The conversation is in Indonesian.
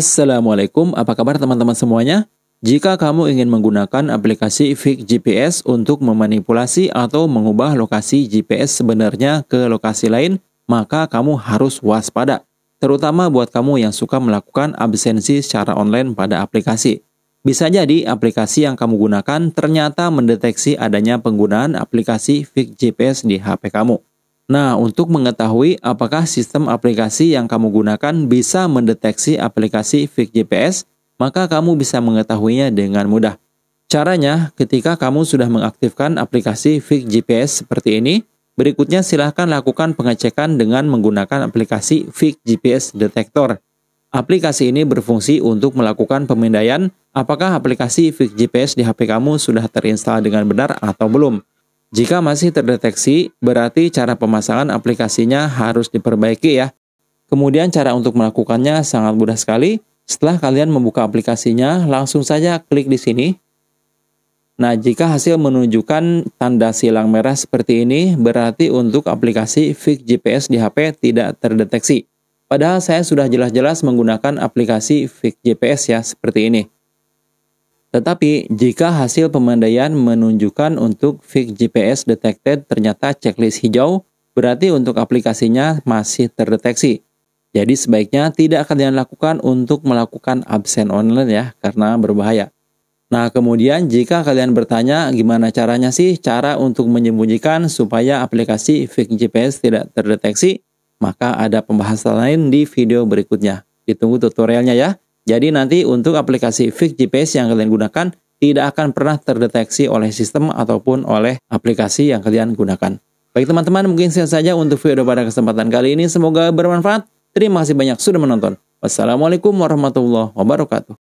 Assalamualaikum, apa kabar teman-teman semuanya? Jika kamu ingin menggunakan aplikasi Fix GPS untuk memanipulasi atau mengubah lokasi GPS sebenarnya ke lokasi lain, maka kamu harus waspada, terutama buat kamu yang suka melakukan absensi secara online pada aplikasi. Bisa jadi aplikasi yang kamu gunakan ternyata mendeteksi adanya penggunaan aplikasi Fix GPS di HP kamu. Nah, untuk mengetahui apakah sistem aplikasi yang kamu gunakan bisa mendeteksi aplikasi fake GPS, maka kamu bisa mengetahuinya dengan mudah. Caranya, ketika kamu sudah mengaktifkan aplikasi fake GPS seperti ini, berikutnya silahkan lakukan pengecekan dengan menggunakan aplikasi fake GPS Detector. Aplikasi ini berfungsi untuk melakukan pemindaian apakah aplikasi fake GPS di HP kamu sudah terinstal dengan benar atau belum. Jika masih terdeteksi, berarti cara pemasangan aplikasinya harus diperbaiki ya. Kemudian cara untuk melakukannya sangat mudah sekali. Setelah kalian membuka aplikasinya, langsung saja klik di sini. Nah, jika hasil menunjukkan tanda silang merah seperti ini, berarti untuk aplikasi Fix GPS di HP tidak terdeteksi. Padahal saya sudah jelas-jelas menggunakan aplikasi Fix GPS ya, seperti ini. Tetapi jika hasil pemandaian menunjukkan untuk fix GPS detected ternyata checklist hijau, berarti untuk aplikasinya masih terdeteksi. Jadi sebaiknya tidak kalian lakukan untuk melakukan absen online ya, karena berbahaya. Nah, kemudian jika kalian bertanya gimana caranya sih cara untuk menyembunyikan supaya aplikasi fake GPS tidak terdeteksi, maka ada pembahasan lain di video berikutnya. Ditunggu tutorialnya ya. Jadi nanti untuk aplikasi fix GPS yang kalian gunakan tidak akan pernah terdeteksi oleh sistem ataupun oleh aplikasi yang kalian gunakan. Baik teman-teman, mungkin sekian saja untuk video pada kesempatan kali ini. Semoga bermanfaat. Terima kasih banyak sudah menonton. Wassalamualaikum warahmatullahi wabarakatuh.